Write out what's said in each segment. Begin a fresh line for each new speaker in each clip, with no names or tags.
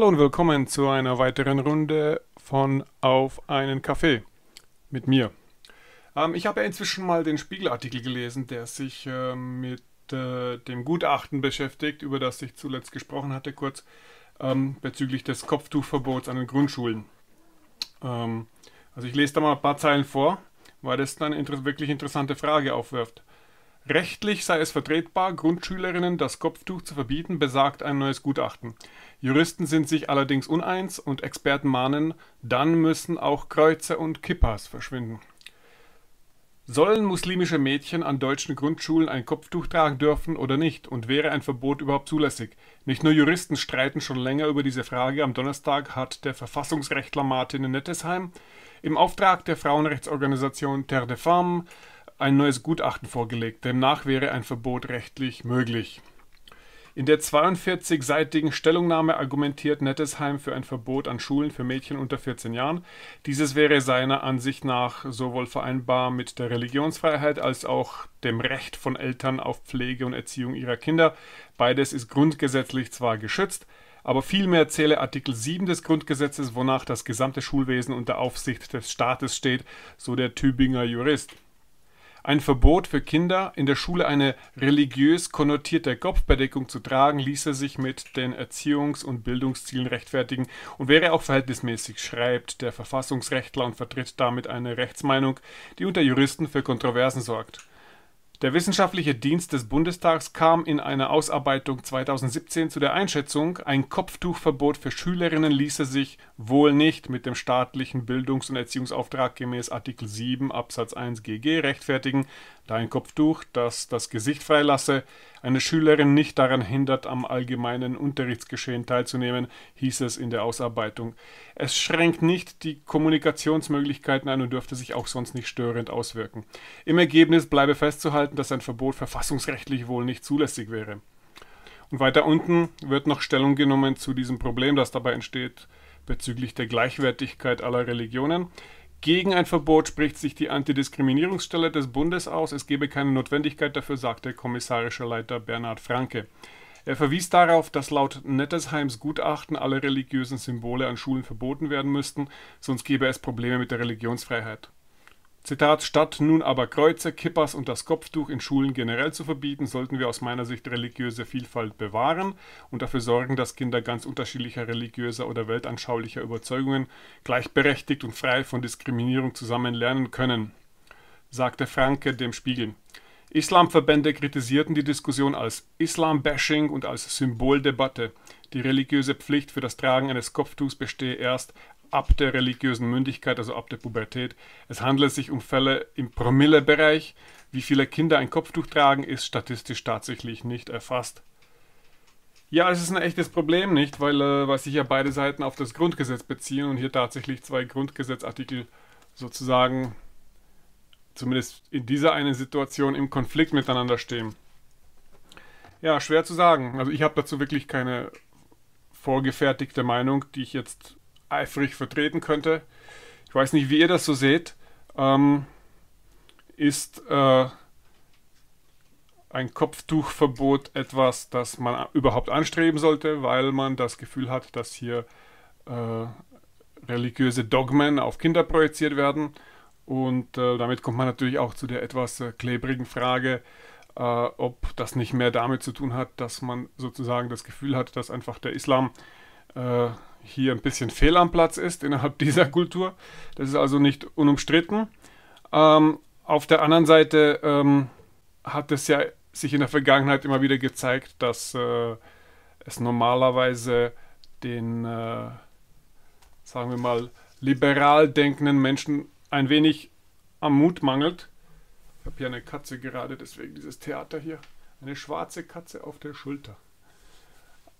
Hallo und willkommen zu einer weiteren Runde von Auf einen Kaffee mit mir. Ähm, ich habe ja inzwischen mal den Spiegelartikel gelesen, der sich äh, mit äh, dem Gutachten beschäftigt, über das ich zuletzt gesprochen hatte, kurz ähm, bezüglich des Kopftuchverbots an den Grundschulen. Ähm, also ich lese da mal ein paar Zeilen vor, weil das eine inter wirklich interessante Frage aufwirft. Rechtlich sei es vertretbar, Grundschülerinnen das Kopftuch zu verbieten, besagt ein neues Gutachten. Juristen sind sich allerdings uneins und Experten mahnen, dann müssen auch Kreuze und Kippas verschwinden. Sollen muslimische Mädchen an deutschen Grundschulen ein Kopftuch tragen dürfen oder nicht und wäre ein Verbot überhaupt zulässig? Nicht nur Juristen streiten schon länger über diese Frage. Am Donnerstag hat der Verfassungsrechtler Martin Nettesheim im Auftrag der Frauenrechtsorganisation Terre de Femmes ein neues Gutachten vorgelegt. Demnach wäre ein Verbot rechtlich möglich. In der 42-seitigen Stellungnahme argumentiert Nettesheim für ein Verbot an Schulen für Mädchen unter 14 Jahren. Dieses wäre seiner Ansicht nach sowohl vereinbar mit der Religionsfreiheit als auch dem Recht von Eltern auf Pflege und Erziehung ihrer Kinder. Beides ist grundgesetzlich zwar geschützt, aber vielmehr zähle Artikel 7 des Grundgesetzes, wonach das gesamte Schulwesen unter Aufsicht des Staates steht, so der Tübinger Jurist. Ein Verbot für Kinder, in der Schule eine religiös konnotierte Kopfbedeckung zu tragen, ließe sich mit den Erziehungs- und Bildungszielen rechtfertigen und wäre auch verhältnismäßig, schreibt der Verfassungsrechtler und vertritt damit eine Rechtsmeinung, die unter Juristen für Kontroversen sorgt der Wissenschaftliche Dienst des Bundestags kam in einer Ausarbeitung 2017 zu der Einschätzung, ein Kopftuchverbot für Schülerinnen ließe sich wohl nicht mit dem staatlichen Bildungs- und Erziehungsauftrag gemäß Artikel 7 Absatz 1 GG rechtfertigen, da ein Kopftuch, das das Gesicht freilasse, eine Schülerin nicht daran hindert, am allgemeinen Unterrichtsgeschehen teilzunehmen, hieß es in der Ausarbeitung. Es schränkt nicht die Kommunikationsmöglichkeiten ein und dürfte sich auch sonst nicht störend auswirken. Im Ergebnis bleibe festzuhalten, dass ein Verbot verfassungsrechtlich wohl nicht zulässig wäre. Und weiter unten wird noch Stellung genommen zu diesem Problem, das dabei entsteht bezüglich der Gleichwertigkeit aller Religionen. Gegen ein Verbot spricht sich die Antidiskriminierungsstelle des Bundes aus. Es gebe keine Notwendigkeit dafür, sagte kommissarischer Leiter Bernhard Franke. Er verwies darauf, dass laut Nettesheims Gutachten alle religiösen Symbole an Schulen verboten werden müssten, sonst gäbe es Probleme mit der Religionsfreiheit. Zitat, statt nun aber Kreuze, Kippers und das Kopftuch in Schulen generell zu verbieten, sollten wir aus meiner Sicht religiöse Vielfalt bewahren und dafür sorgen, dass Kinder ganz unterschiedlicher religiöser oder weltanschaulicher Überzeugungen gleichberechtigt und frei von Diskriminierung zusammen lernen können, sagte Franke dem Spiegel. Islamverbände kritisierten die Diskussion als Islam-Bashing und als Symboldebatte. Die religiöse Pflicht für das Tragen eines Kopftuchs bestehe erst ab der religiösen Mündigkeit, also ab der Pubertät. Es handelt sich um Fälle im Promillebereich. Wie viele Kinder ein Kopftuch tragen, ist statistisch tatsächlich nicht erfasst. Ja, es ist ein echtes Problem, nicht? Weil, äh, weil sich ja beide Seiten auf das Grundgesetz beziehen und hier tatsächlich zwei Grundgesetzartikel sozusagen, zumindest in dieser einen Situation, im Konflikt miteinander stehen. Ja, schwer zu sagen. Also ich habe dazu wirklich keine vorgefertigte Meinung, die ich jetzt eifrig vertreten könnte. Ich weiß nicht, wie ihr das so seht. Ähm, ist äh, ein Kopftuchverbot etwas, das man überhaupt anstreben sollte, weil man das Gefühl hat, dass hier äh, religiöse Dogmen auf Kinder projiziert werden. Und äh, damit kommt man natürlich auch zu der etwas äh, klebrigen Frage, äh, ob das nicht mehr damit zu tun hat, dass man sozusagen das Gefühl hat, dass einfach der Islam äh, hier ein bisschen fehl am Platz ist innerhalb dieser Kultur. Das ist also nicht unumstritten. Ähm, auf der anderen Seite ähm, hat es ja sich in der Vergangenheit immer wieder gezeigt, dass äh, es normalerweise den, äh, sagen wir mal, liberal denkenden Menschen ein wenig am Mut mangelt. Ich habe hier eine Katze gerade, deswegen dieses Theater hier. Eine schwarze Katze auf der Schulter.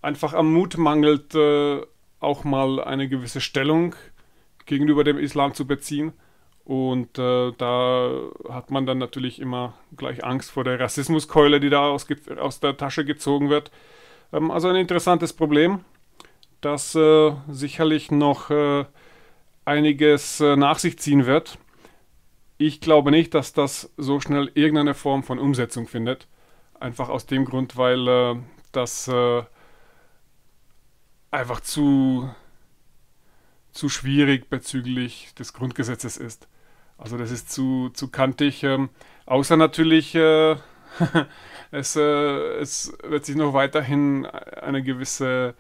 Einfach am Mut mangelt, äh, auch mal eine gewisse Stellung gegenüber dem Islam zu beziehen. Und äh, da hat man dann natürlich immer gleich Angst vor der Rassismuskeule, die da aus, aus der Tasche gezogen wird. Ähm, also ein interessantes Problem, das äh, sicherlich noch äh, einiges äh, nach sich ziehen wird. Ich glaube nicht, dass das so schnell irgendeine Form von Umsetzung findet. Einfach aus dem Grund, weil äh, das äh, einfach zu, zu schwierig bezüglich des Grundgesetzes ist. Also das ist zu, zu kantig. Ähm, außer natürlich, äh, es, äh, es wird sich noch weiterhin eine gewisse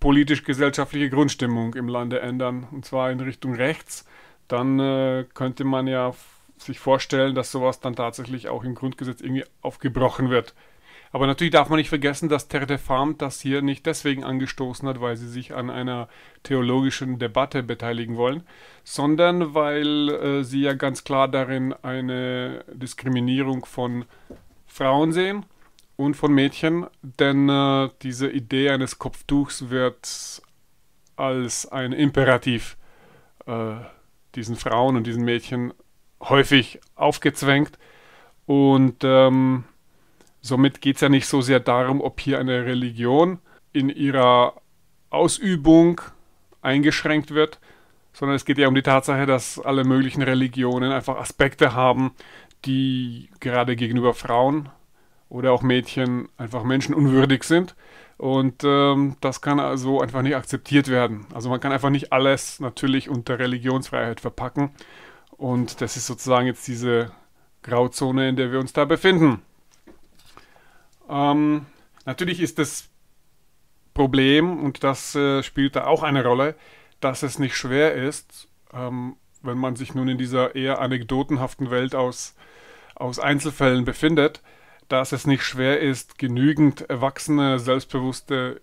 politisch-gesellschaftliche Grundstimmung im Lande ändern, und zwar in Richtung rechts. Dann äh, könnte man ja sich vorstellen, dass sowas dann tatsächlich auch im Grundgesetz irgendwie aufgebrochen wird. Aber natürlich darf man nicht vergessen, dass Terre de Farm das hier nicht deswegen angestoßen hat, weil sie sich an einer theologischen Debatte beteiligen wollen, sondern weil äh, sie ja ganz klar darin eine Diskriminierung von Frauen sehen und von Mädchen, denn äh, diese Idee eines Kopftuchs wird als ein Imperativ äh, diesen Frauen und diesen Mädchen häufig aufgezwängt und ähm, Somit geht es ja nicht so sehr darum, ob hier eine Religion in ihrer Ausübung eingeschränkt wird, sondern es geht ja um die Tatsache, dass alle möglichen Religionen einfach Aspekte haben, die gerade gegenüber Frauen oder auch Mädchen einfach menschenunwürdig sind. Und ähm, das kann also einfach nicht akzeptiert werden. Also man kann einfach nicht alles natürlich unter Religionsfreiheit verpacken. Und das ist sozusagen jetzt diese Grauzone, in der wir uns da befinden. Ähm, natürlich ist das Problem, und das äh, spielt da auch eine Rolle, dass es nicht schwer ist, ähm, wenn man sich nun in dieser eher anekdotenhaften Welt aus, aus Einzelfällen befindet, dass es nicht schwer ist, genügend erwachsene, selbstbewusste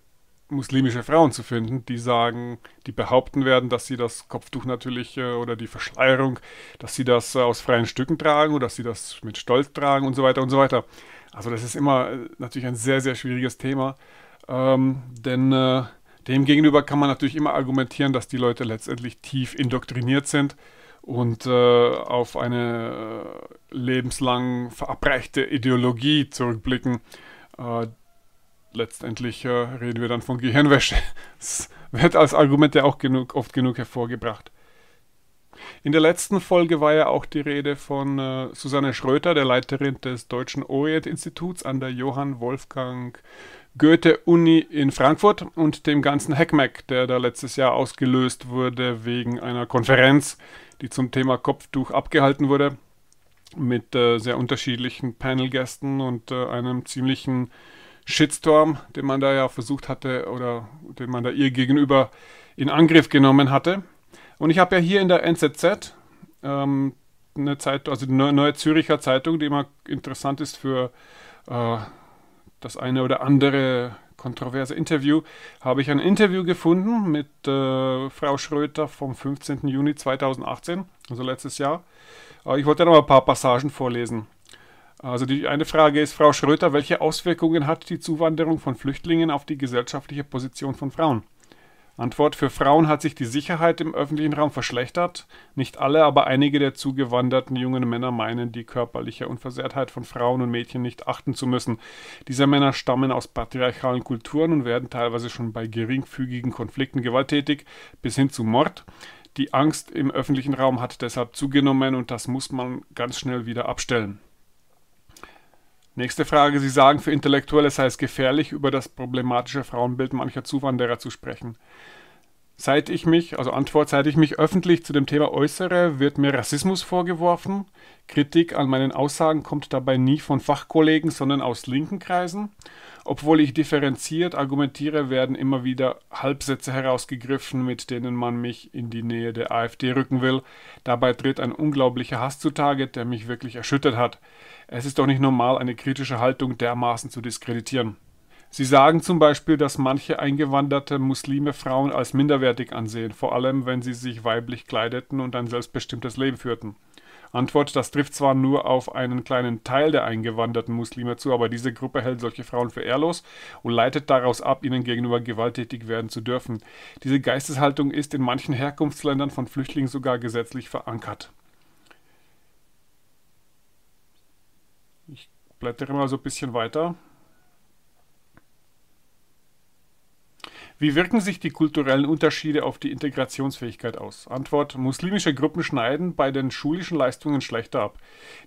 muslimische Frauen zu finden, die sagen, die behaupten werden, dass sie das Kopftuch natürlich äh, oder die Verschleierung, dass sie das äh, aus freien Stücken tragen oder dass sie das mit Stolz tragen und so weiter und so weiter. Also das ist immer äh, natürlich ein sehr, sehr schwieriges Thema, ähm, denn äh, demgegenüber kann man natürlich immer argumentieren, dass die Leute letztendlich tief indoktriniert sind und äh, auf eine äh, lebenslang verabreichte Ideologie zurückblicken. Äh, letztendlich äh, reden wir dann von Gehirnwäsche. Das wird als Argument ja auch genug, oft genug hervorgebracht. In der letzten Folge war ja auch die Rede von äh, Susanne Schröter, der Leiterin des Deutschen Orient-Instituts an der Johann Wolfgang Goethe-Uni in Frankfurt und dem ganzen Hackmack, der da letztes Jahr ausgelöst wurde wegen einer Konferenz, die zum Thema Kopftuch abgehalten wurde, mit äh, sehr unterschiedlichen Panelgästen und äh, einem ziemlichen Shitstorm, den man da ja versucht hatte oder den man da ihr gegenüber in Angriff genommen hatte. Und ich habe ja hier in der NZZ ähm, eine Zeitung, also die Neue Züricher Zeitung, die immer interessant ist für äh, das eine oder andere kontroverse Interview, habe ich ein Interview gefunden mit äh, Frau Schröter vom 15. Juni 2018, also letztes Jahr. Äh, ich wollte noch ein paar Passagen vorlesen. Also die eine Frage ist, Frau Schröter, welche Auswirkungen hat die Zuwanderung von Flüchtlingen auf die gesellschaftliche Position von Frauen? Antwort: Für Frauen hat sich die Sicherheit im öffentlichen Raum verschlechtert. Nicht alle, aber einige der zugewanderten jungen Männer meinen, die körperliche Unversehrtheit von Frauen und Mädchen nicht achten zu müssen. Diese Männer stammen aus patriarchalen Kulturen und werden teilweise schon bei geringfügigen Konflikten gewalttätig bis hin zu Mord. Die Angst im öffentlichen Raum hat deshalb zugenommen und das muss man ganz schnell wieder abstellen. Nächste Frage. Sie sagen, für Intellektuelle sei es gefährlich, über das problematische Frauenbild mancher Zuwanderer zu sprechen. Seit ich mich, also Antwort, seit ich mich öffentlich zu dem Thema äußere, wird mir Rassismus vorgeworfen. Kritik an meinen Aussagen kommt dabei nie von Fachkollegen, sondern aus linken Kreisen. Obwohl ich differenziert argumentiere, werden immer wieder Halbsätze herausgegriffen, mit denen man mich in die Nähe der AfD rücken will. Dabei tritt ein unglaublicher Hass zutage, der mich wirklich erschüttert hat. Es ist doch nicht normal, eine kritische Haltung dermaßen zu diskreditieren. Sie sagen zum Beispiel, dass manche eingewanderte Muslime Frauen als minderwertig ansehen, vor allem wenn sie sich weiblich kleideten und ein selbstbestimmtes Leben führten. Antwort, das trifft zwar nur auf einen kleinen Teil der eingewanderten Muslime zu, aber diese Gruppe hält solche Frauen für ehrlos und leitet daraus ab, ihnen gegenüber gewalttätig werden zu dürfen. Diese Geisteshaltung ist in manchen Herkunftsländern von Flüchtlingen sogar gesetzlich verankert. Ich blättere mal so ein bisschen weiter. Wie wirken sich die kulturellen Unterschiede auf die Integrationsfähigkeit aus? Antwort: Muslimische Gruppen schneiden bei den schulischen Leistungen schlechter ab.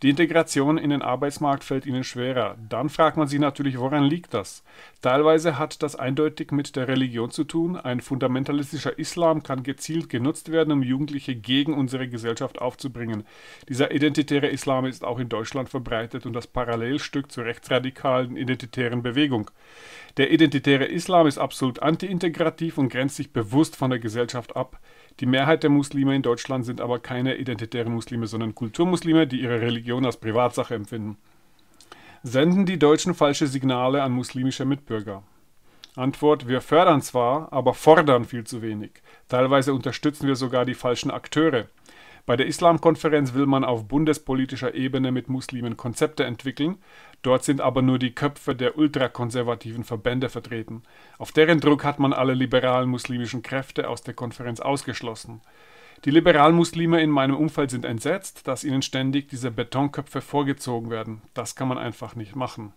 Die Integration in den Arbeitsmarkt fällt ihnen schwerer. Dann fragt man sich natürlich, woran liegt das? Teilweise hat das eindeutig mit der Religion zu tun. Ein fundamentalistischer Islam kann gezielt genutzt werden, um Jugendliche gegen unsere Gesellschaft aufzubringen. Dieser identitäre Islam ist auch in Deutschland verbreitet und das Parallelstück zur rechtsradikalen identitären Bewegung. Der identitäre Islam ist absolut anti-integrativ und grenzt sich bewusst von der Gesellschaft ab. Die Mehrheit der Muslime in Deutschland sind aber keine identitären Muslime, sondern Kulturmuslime, die ihre Religion als Privatsache empfinden. Senden die Deutschen falsche Signale an muslimische Mitbürger? Antwort: Wir fördern zwar, aber fordern viel zu wenig. Teilweise unterstützen wir sogar die falschen Akteure. Bei der Islamkonferenz will man auf bundespolitischer Ebene mit Muslimen Konzepte entwickeln, dort sind aber nur die Köpfe der ultrakonservativen Verbände vertreten. Auf deren Druck hat man alle liberalen muslimischen Kräfte aus der Konferenz ausgeschlossen. Die liberalen Muslime in meinem Umfeld sind entsetzt, dass ihnen ständig diese Betonköpfe vorgezogen werden. Das kann man einfach nicht machen.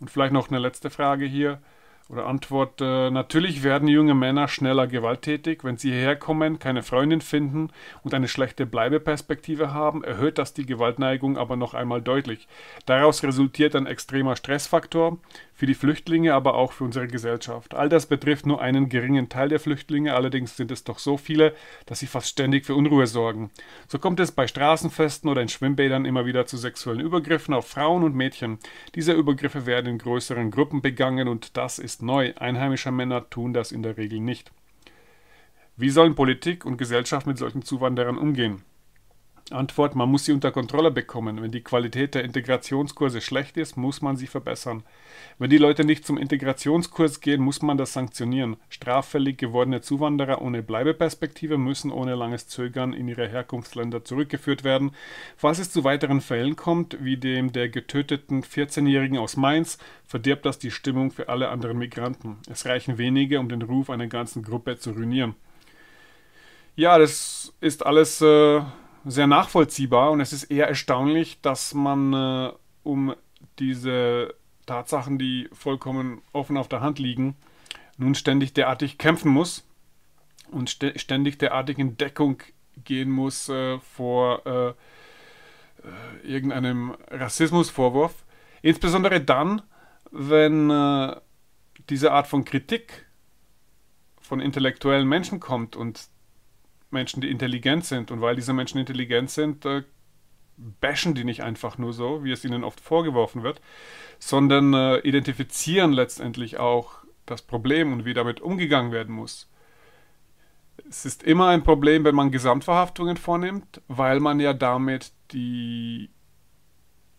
Und vielleicht noch eine letzte Frage hier. Oder Antwort, äh, natürlich werden junge Männer schneller gewalttätig, wenn sie hierher kommen, keine Freundin finden und eine schlechte Bleibeperspektive haben, erhöht das die Gewaltneigung aber noch einmal deutlich. Daraus resultiert ein extremer Stressfaktor für die Flüchtlinge, aber auch für unsere Gesellschaft. All das betrifft nur einen geringen Teil der Flüchtlinge, allerdings sind es doch so viele, dass sie fast ständig für Unruhe sorgen. So kommt es bei Straßenfesten oder in Schwimmbädern immer wieder zu sexuellen Übergriffen auf Frauen und Mädchen. Diese Übergriffe werden in größeren Gruppen begangen und das ist ist neu, einheimische Männer tun das in der Regel nicht. Wie sollen Politik und Gesellschaft mit solchen Zuwanderern umgehen? Antwort, man muss sie unter Kontrolle bekommen. Wenn die Qualität der Integrationskurse schlecht ist, muss man sie verbessern. Wenn die Leute nicht zum Integrationskurs gehen, muss man das sanktionieren. Straffällig gewordene Zuwanderer ohne Bleibeperspektive müssen ohne langes Zögern in ihre Herkunftsländer zurückgeführt werden. Falls es zu weiteren Fällen kommt, wie dem der getöteten 14-Jährigen aus Mainz, verdirbt das die Stimmung für alle anderen Migranten. Es reichen wenige, um den Ruf einer ganzen Gruppe zu ruinieren. Ja, das ist alles... Äh sehr nachvollziehbar und es ist eher erstaunlich, dass man äh, um diese Tatsachen, die vollkommen offen auf der Hand liegen, nun ständig derartig kämpfen muss und st ständig derartig in Deckung gehen muss äh, vor äh, äh irgendeinem Rassismusvorwurf. Insbesondere dann, wenn äh, diese Art von Kritik von intellektuellen Menschen kommt und Menschen, die intelligent sind. Und weil diese Menschen intelligent sind, äh, bashen die nicht einfach nur so, wie es ihnen oft vorgeworfen wird, sondern äh, identifizieren letztendlich auch das Problem und wie damit umgegangen werden muss. Es ist immer ein Problem, wenn man Gesamtverhaftungen vornimmt, weil man ja damit die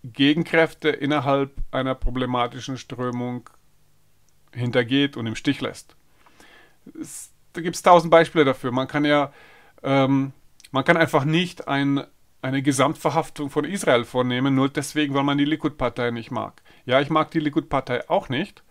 Gegenkräfte innerhalb einer problematischen Strömung hintergeht und im Stich lässt. Es, da gibt es tausend Beispiele dafür. Man kann ja ähm, man kann einfach nicht ein, eine Gesamtverhaftung von Israel vornehmen, nur deswegen, weil man die Likud-Partei nicht mag. Ja, ich mag die Likud-Partei auch nicht,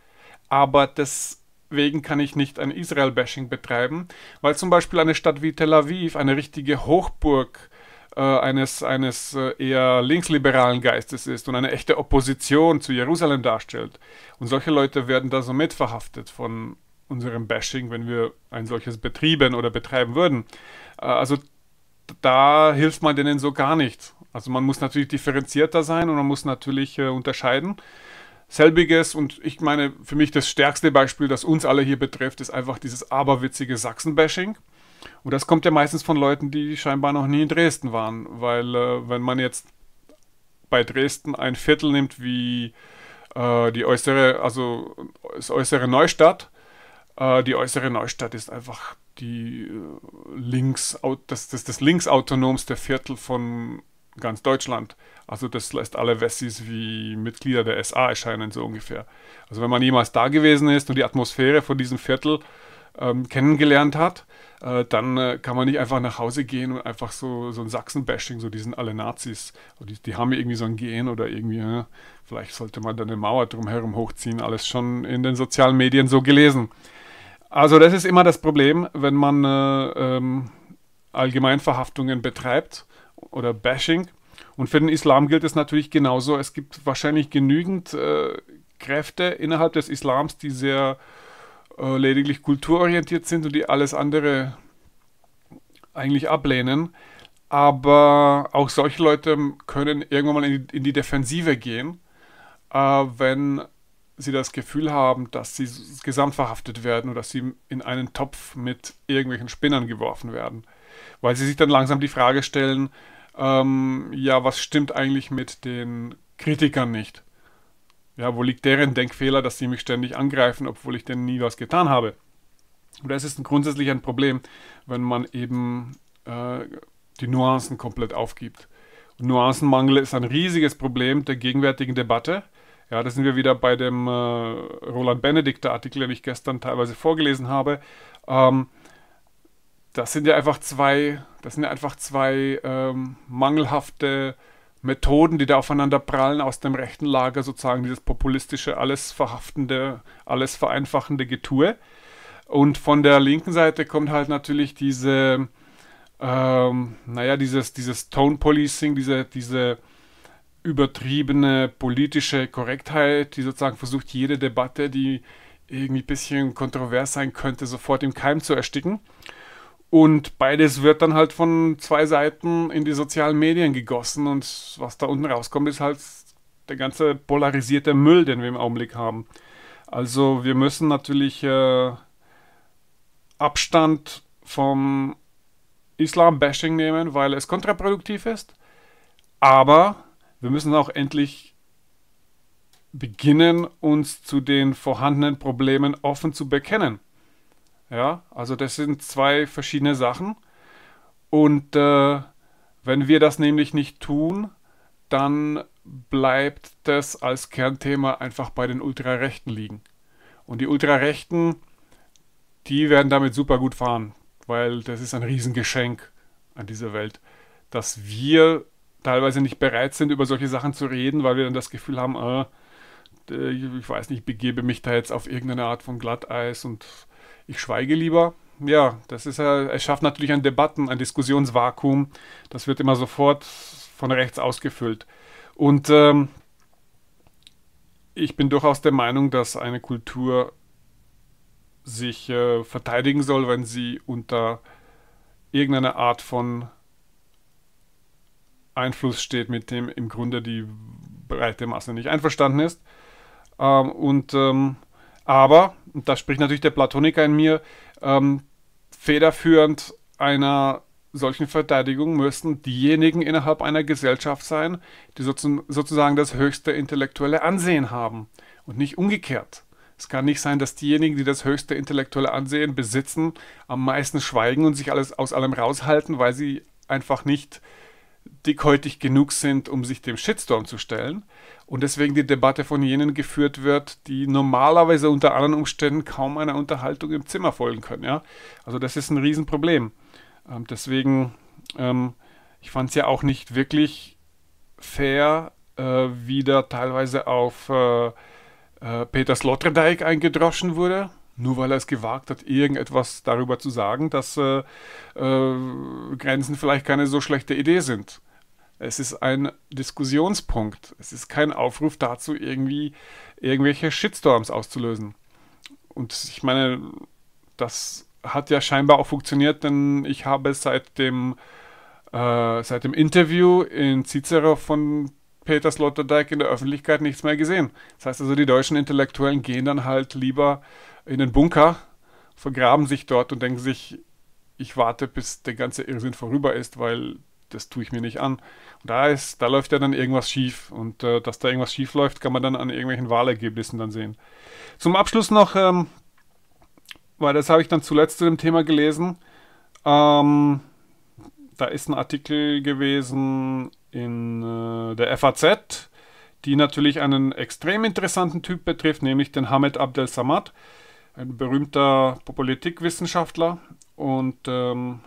aber deswegen kann ich nicht ein Israel-Bashing betreiben, weil zum Beispiel eine Stadt wie Tel Aviv, eine richtige Hochburg äh, eines, eines äh, eher linksliberalen Geistes ist und eine echte Opposition zu Jerusalem darstellt. Und solche Leute werden da so mitverhaftet von unserem Bashing, wenn wir ein solches betrieben oder betreiben würden. Äh, also da hilft man denen so gar nichts. Also man muss natürlich differenzierter sein und man muss natürlich äh, unterscheiden. Selbiges und ich meine, für mich das stärkste Beispiel, das uns alle hier betrifft, ist einfach dieses aberwitzige Sachsen-Bashing. Und das kommt ja meistens von Leuten, die scheinbar noch nie in Dresden waren, weil äh, wenn man jetzt bei Dresden ein Viertel nimmt wie äh, die äußere, also das äußere Neustadt, äh, die äußere Neustadt ist einfach die äh, links, das, das, das linksautonomste Viertel von ganz Deutschland. Also das lässt alle Wessis wie Mitglieder der SA erscheinen, so ungefähr. Also wenn man jemals da gewesen ist und die Atmosphäre von diesem Viertel ähm, kennengelernt hat, äh, dann äh, kann man nicht einfach nach Hause gehen und einfach so, so ein Sachsen-Bashing, so die sind alle Nazis. Oh, die, die, haben irgendwie so ein Gen oder irgendwie, äh, vielleicht sollte man da eine Mauer drumherum hochziehen, alles schon in den sozialen Medien so gelesen. Also das ist immer das Problem, wenn man äh, ähm, Allgemeinverhaftungen betreibt oder Bashing. Und für den Islam gilt es natürlich genauso. Es gibt wahrscheinlich genügend äh, Kräfte innerhalb des Islams, die sehr äh, lediglich kulturorientiert sind und die alles andere eigentlich ablehnen. Aber auch solche Leute können irgendwann mal in die, in die Defensive gehen, äh, wenn sie das Gefühl haben, dass sie gesamtverhaftet werden oder dass sie in einen Topf mit irgendwelchen Spinnern geworfen werden. Weil sie sich dann langsam die Frage stellen, ähm, ja, was stimmt eigentlich mit den Kritikern nicht? Ja, wo liegt deren Denkfehler, dass sie mich ständig angreifen, obwohl ich denn nie was getan habe? Und das ist ein grundsätzlich ein Problem, wenn man eben äh, die Nuancen komplett aufgibt. Und Nuancenmangel ist ein riesiges Problem der gegenwärtigen Debatte ja, da sind wir wieder bei dem äh, Roland Benedikter-Artikel, den ich gestern teilweise vorgelesen habe. Ähm, das sind ja einfach zwei, das sind ja einfach zwei ähm, mangelhafte Methoden, die da aufeinander prallen aus dem rechten Lager, sozusagen dieses populistische, alles verhaftende, alles vereinfachende Getue. Und von der linken Seite kommt halt natürlich diese, ähm, naja, dieses, dieses Tone Policing, diese, diese übertriebene politische Korrektheit, die sozusagen versucht, jede Debatte, die irgendwie ein bisschen kontrovers sein könnte, sofort im Keim zu ersticken. Und beides wird dann halt von zwei Seiten in die sozialen Medien gegossen und was da unten rauskommt, ist halt der ganze polarisierte Müll, den wir im Augenblick haben. Also wir müssen natürlich äh, Abstand vom Islam-Bashing nehmen, weil es kontraproduktiv ist. Aber wir müssen auch endlich beginnen, uns zu den vorhandenen Problemen offen zu bekennen. Ja, also das sind zwei verschiedene Sachen. Und äh, wenn wir das nämlich nicht tun, dann bleibt das als Kernthema einfach bei den Ultrarechten liegen. Und die Ultrarechten, die werden damit super gut fahren, weil das ist ein Riesengeschenk an dieser Welt, dass wir teilweise nicht bereit sind, über solche Sachen zu reden, weil wir dann das Gefühl haben, äh, ich weiß nicht, ich begebe mich da jetzt auf irgendeine Art von Glatteis und ich schweige lieber. Ja, das ist ja, es schafft natürlich ein Debatten, ein Diskussionsvakuum. Das wird immer sofort von rechts ausgefüllt. Und ähm, ich bin durchaus der Meinung, dass eine Kultur sich äh, verteidigen soll, wenn sie unter irgendeiner Art von Einfluss steht, mit dem im Grunde die breite Masse nicht einverstanden ist. Ähm, und ähm, aber, und da spricht natürlich der Platoniker in mir, ähm, federführend einer solchen Verteidigung müssten diejenigen innerhalb einer Gesellschaft sein, die sozusagen das höchste intellektuelle Ansehen haben und nicht umgekehrt. Es kann nicht sein, dass diejenigen, die das höchste intellektuelle Ansehen besitzen, am meisten schweigen und sich alles aus allem raushalten, weil sie einfach nicht dickhäutig genug sind, um sich dem Shitstorm zu stellen und deswegen die Debatte von jenen geführt wird, die normalerweise unter anderen Umständen kaum einer Unterhaltung im Zimmer folgen können. Ja? Also das ist ein Riesenproblem. Ähm, deswegen, ähm, ich fand es ja auch nicht wirklich fair, äh, wie da teilweise auf äh, äh, Peter Sloterdijk eingedroschen wurde nur weil er es gewagt hat, irgendetwas darüber zu sagen, dass äh, äh, Grenzen vielleicht keine so schlechte Idee sind. Es ist ein Diskussionspunkt. Es ist kein Aufruf dazu, irgendwie irgendwelche Shitstorms auszulösen. Und ich meine, das hat ja scheinbar auch funktioniert, denn ich habe seit dem, äh, seit dem Interview in Cicero von Peter Sloterdijk in der Öffentlichkeit nichts mehr gesehen. Das heißt also, die deutschen Intellektuellen gehen dann halt lieber in den Bunker, vergraben sich dort und denken sich, ich warte, bis der ganze Irrsinn vorüber ist, weil das tue ich mir nicht an. Und da ist, da läuft ja dann irgendwas schief. Und äh, dass da irgendwas schief läuft, kann man dann an irgendwelchen Wahlergebnissen dann sehen. Zum Abschluss noch, ähm, weil das habe ich dann zuletzt zu dem Thema gelesen. Ähm, da ist ein Artikel gewesen in äh, der FAZ, die natürlich einen extrem interessanten Typ betrifft, nämlich den Hamed Abdel Samad, ein berühmter Politikwissenschaftler. Und ähm,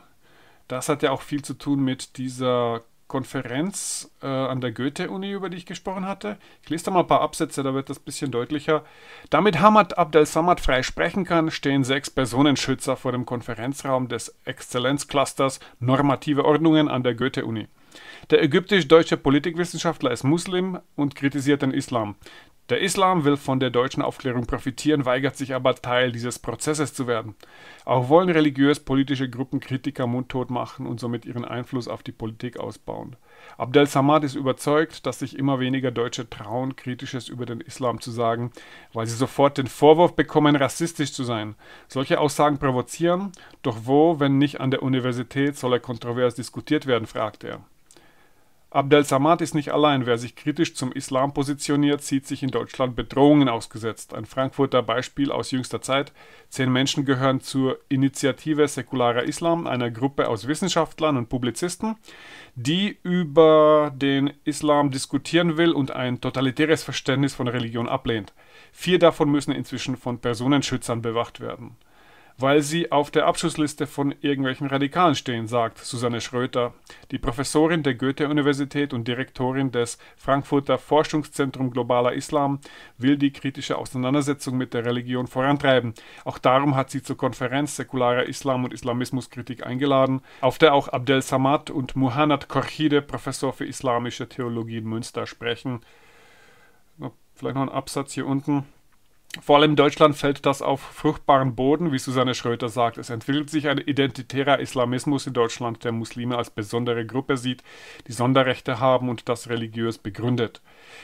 das hat ja auch viel zu tun mit dieser Konferenz äh, an der Goethe-Uni, über die ich gesprochen hatte. Ich lese da mal ein paar Absätze, da wird das ein bisschen deutlicher. Damit Hamad Abdel Samad frei sprechen kann, stehen sechs Personenschützer vor dem Konferenzraum des Exzellenzclusters Normative Ordnungen an der Goethe-Uni. Der ägyptisch-deutsche Politikwissenschaftler ist Muslim und kritisiert den Islam. Der Islam will von der deutschen Aufklärung profitieren, weigert sich aber Teil dieses Prozesses zu werden. Auch wollen religiös-politische Gruppen Kritiker mundtot machen und somit ihren Einfluss auf die Politik ausbauen. Abdel Samad ist überzeugt, dass sich immer weniger Deutsche trauen, Kritisches über den Islam zu sagen, weil sie sofort den Vorwurf bekommen, rassistisch zu sein. Solche Aussagen provozieren, doch wo, wenn nicht an der Universität, soll er kontrovers diskutiert werden, fragt er. Abdel Samad ist nicht allein. Wer sich kritisch zum Islam positioniert, sieht sich in Deutschland Bedrohungen ausgesetzt. Ein Frankfurter Beispiel aus jüngster Zeit. Zehn Menschen gehören zur Initiative Säkularer Islam, einer Gruppe aus Wissenschaftlern und Publizisten, die über den Islam diskutieren will und ein totalitäres Verständnis von Religion ablehnt. Vier davon müssen inzwischen von Personenschützern bewacht werden weil sie auf der Abschlussliste von irgendwelchen Radikalen stehen, sagt Susanne Schröter, die Professorin der Goethe-Universität und Direktorin des Frankfurter Forschungszentrum Globaler Islam, will die kritische Auseinandersetzung mit der Religion vorantreiben. Auch darum hat sie zur Konferenz säkularer Islam und Islamismuskritik eingeladen, auf der auch Abdel Samad und Muhannad Korchide, Professor für islamische Theologie in Münster, sprechen. Vielleicht noch ein Absatz hier unten. Vor allem in Deutschland fällt das auf fruchtbaren Boden, wie Susanne Schröter sagt. Es entwickelt sich ein identitärer Islamismus in Deutschland, der Muslime als besondere Gruppe sieht, die Sonderrechte haben und das religiös begründet.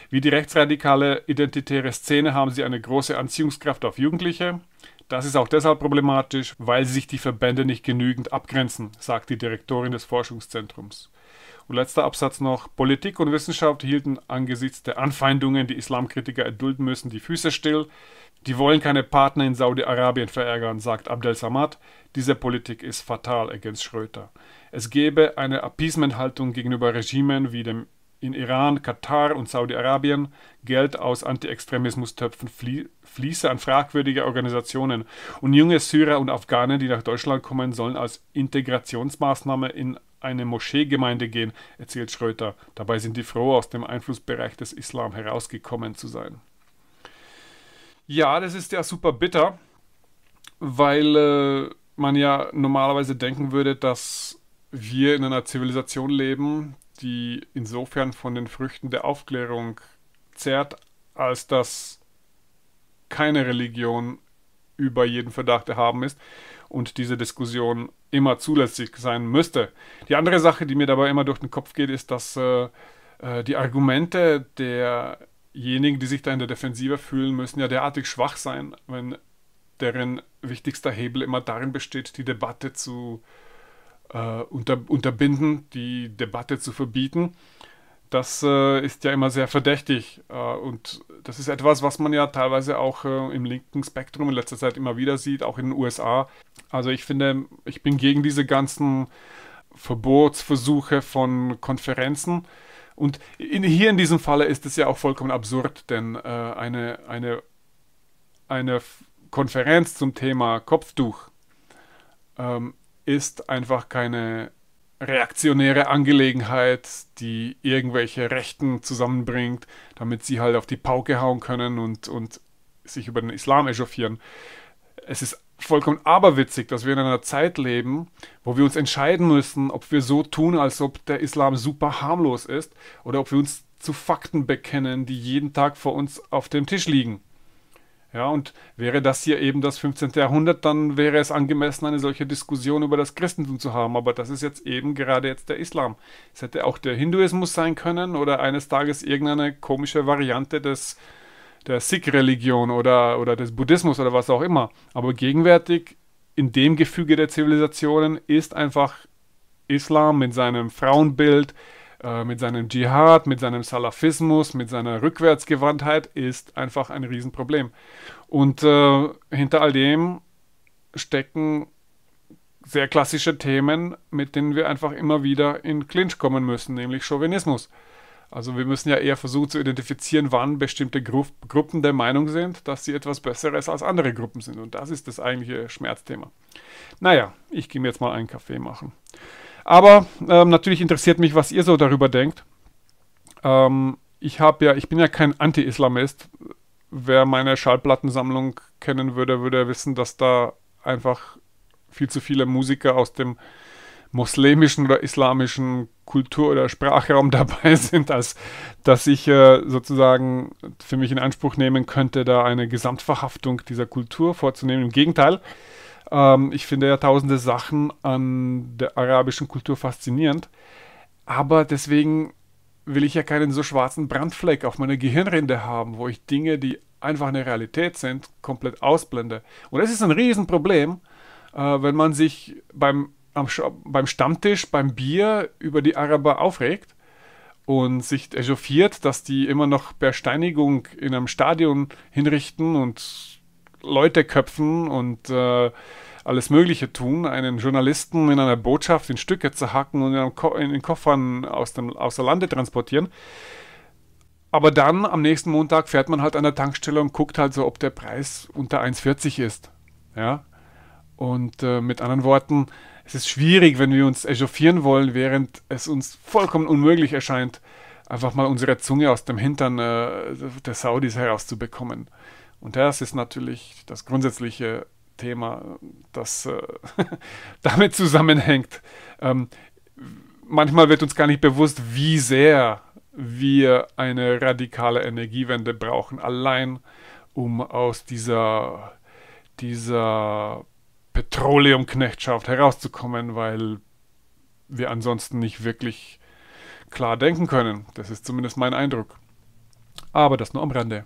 Wie die rechtsradikale identitäre Szene haben sie eine große Anziehungskraft auf Jugendliche. Das ist auch deshalb problematisch, weil sich die Verbände nicht genügend abgrenzen, sagt die Direktorin des Forschungszentrums. Und letzter Absatz noch, Politik und Wissenschaft hielten angesichts der Anfeindungen, die Islamkritiker erdulden müssen, die Füße still. Die wollen keine Partner in Saudi-Arabien verärgern, sagt Abdel Samad. Diese Politik ist fatal, ergänzt Schröter. Es gäbe eine Appeasement-Haltung gegenüber Regimen wie dem in Iran, Katar und Saudi-Arabien Geld aus Anti-Extremismus-Töpfen flie fließe an fragwürdige Organisationen. Und junge Syrer und Afghanen, die nach Deutschland kommen, sollen als Integrationsmaßnahme in eine Moscheegemeinde gehen, erzählt Schröter. Dabei sind die froh, aus dem Einflussbereich des Islam herausgekommen zu sein. Ja, das ist ja super bitter, weil äh, man ja normalerweise denken würde, dass wir in einer Zivilisation leben, die insofern von den Früchten der Aufklärung zehrt, als dass keine Religion über jeden Verdacht erhaben ist und diese Diskussion immer zulässig sein müsste. Die andere Sache, die mir dabei immer durch den Kopf geht, ist, dass äh, äh die Argumente derjenigen, die sich da in der Defensive fühlen, müssen ja derartig schwach sein, wenn deren wichtigster Hebel immer darin besteht, die Debatte zu äh, äh, unter, unterbinden, die Debatte zu verbieten. Das äh, ist ja immer sehr verdächtig äh, und das ist etwas, was man ja teilweise auch äh, im linken Spektrum in letzter Zeit immer wieder sieht, auch in den USA. Also ich finde, ich bin gegen diese ganzen Verbotsversuche von Konferenzen. Und in, hier in diesem Falle ist es ja auch vollkommen absurd, denn äh, eine, eine, eine Konferenz zum Thema Kopftuch ähm, ist einfach keine reaktionäre Angelegenheit, die irgendwelche Rechten zusammenbringt, damit sie halt auf die Pauke hauen können und, und sich über den Islam echauffieren. Es ist vollkommen aberwitzig, dass wir in einer Zeit leben, wo wir uns entscheiden müssen, ob wir so tun, als ob der Islam super harmlos ist, oder ob wir uns zu Fakten bekennen, die jeden Tag vor uns auf dem Tisch liegen. Ja, und wäre das hier eben das 15. Jahrhundert, dann wäre es angemessen, eine solche Diskussion über das Christentum zu haben. Aber das ist jetzt eben gerade jetzt der Islam. Es hätte auch der Hinduismus sein können oder eines Tages irgendeine komische Variante des, der Sikh-Religion oder, oder des Buddhismus oder was auch immer. Aber gegenwärtig in dem Gefüge der Zivilisationen ist einfach Islam mit seinem Frauenbild, äh, mit seinem Dschihad, mit seinem Salafismus, mit seiner Rückwärtsgewandtheit ist einfach ein Riesenproblem. Und äh, hinter all dem stecken sehr klassische Themen, mit denen wir einfach immer wieder in Clinch kommen müssen, nämlich Chauvinismus. Also wir müssen ja eher versuchen zu identifizieren, wann bestimmte Gru Gruppen der Meinung sind, dass sie etwas Besseres als andere Gruppen sind. Und das ist das eigentliche Schmerzthema. Naja, ich gehe mir jetzt mal einen Kaffee machen. Aber ähm, natürlich interessiert mich, was ihr so darüber denkt. Ähm, ich habe ja, ich bin ja kein Anti-Islamist. Wer meine Schallplattensammlung kennen würde, würde wissen, dass da einfach viel zu viele Musiker aus dem muslimischen oder islamischen Kultur- oder Sprachraum dabei sind, als dass ich äh, sozusagen für mich in Anspruch nehmen könnte, da eine Gesamtverhaftung dieser Kultur vorzunehmen. Im Gegenteil, ähm, ich finde ja tausende Sachen an der arabischen Kultur faszinierend. Aber deswegen will ich ja keinen so schwarzen Brandfleck auf meiner Gehirnrinde haben, wo ich Dinge, die einfach eine Realität sind, komplett ausblende. Und das ist ein Riesenproblem, äh, wenn man sich beim, am, beim Stammtisch, beim Bier über die Araber aufregt und sich echauffiert, dass die immer noch per Steinigung in einem Stadion hinrichten und Leute köpfen und äh, alles Mögliche tun, einen Journalisten in einer Botschaft in Stücke zu hacken und in, Ko in Koffern aus dem außer Lande transportieren. Aber dann am nächsten Montag fährt man halt an der Tankstelle und guckt halt so, ob der Preis unter 1,40 ist. Ja. Und äh, mit anderen Worten, es ist schwierig, wenn wir uns echauffieren wollen, während es uns vollkommen unmöglich erscheint, einfach mal unsere Zunge aus dem Hintern äh, der Saudis herauszubekommen. Und das ist natürlich das grundsätzliche Thema, das äh, damit zusammenhängt. Ähm, manchmal wird uns gar nicht bewusst, wie sehr wir eine radikale Energiewende brauchen, allein um aus dieser, dieser Petroleumknechtschaft herauszukommen, weil wir ansonsten nicht wirklich klar denken können. Das ist zumindest mein Eindruck. Aber das nur am Rande.